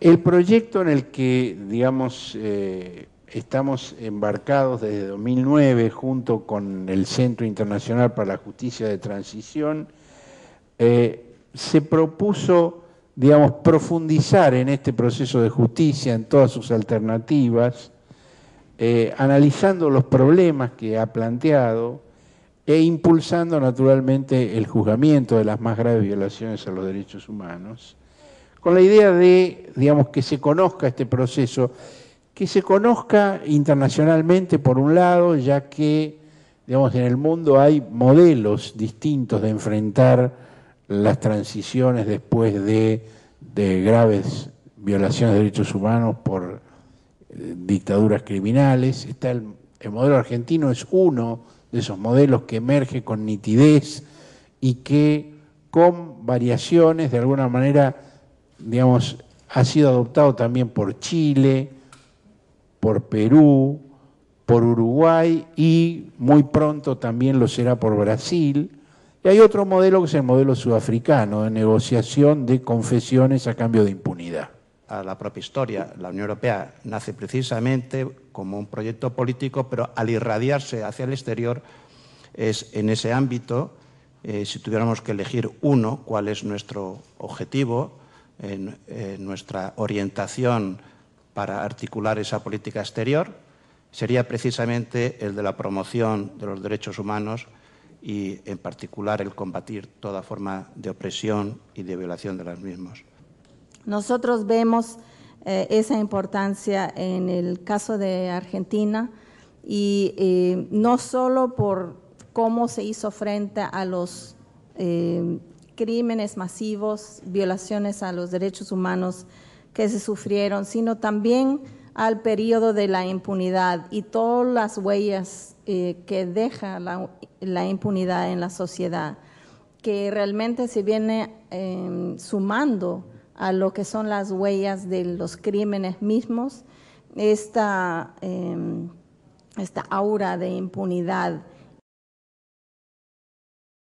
El proyecto en el que, eh, estamos embarcados desde 2009 junto con el Centro Internacional para la Justicia de Transición, eh, se propuso, profundizar en este proceso de justicia, en todas sus alternativas, eh, analizando los problemas que ha planteado e impulsando naturalmente el juzgamiento de las más graves violaciones a los derechos humanos con la idea de, digamos, que se conozca este proceso, que se conozca internacionalmente por un lado, ya que, digamos, en el mundo hay modelos distintos de enfrentar las transiciones después de, graves violaciones de derechos humanos por eh, dictaduras criminales. Está el modelo argentino es uno de esos modelos que emerge con nitidez y que con variaciones de alguna manera digamos, ha sido adoptado también por Chile, por Perú, por Uruguay y muy pronto también lo será por Brasil. Y hay otro modelo que es el modelo sudafricano, de negociación de confesiones a cambio de impunidad. A la propia historia, la Unión Europea nace precisamente como un proyecto político, pero al irradiarse hacia el exterior, es en ese ámbito, eh, si tuviéramos que elegir uno, cuál es nuestro objetivo, en, nuestra orientación para articular esa política exterior sería precisamente el de la promoción de los derechos humanos y, en particular, el combatir toda forma de opresión y de violación de los mismos. Nosotros vemos eh, esa importancia en el caso de Argentina y eh, no solo por cómo se hizo frente a los eh, crímenes masivos, violaciones a los derechos humanos que se sufrieron, sino también al periodo de la impunidad y todas las huellas eh, que deja la, impunidad en la sociedad, que realmente se viene em, sumando a lo que son las huellas de los crímenes mismos, esta em, aura de impunidad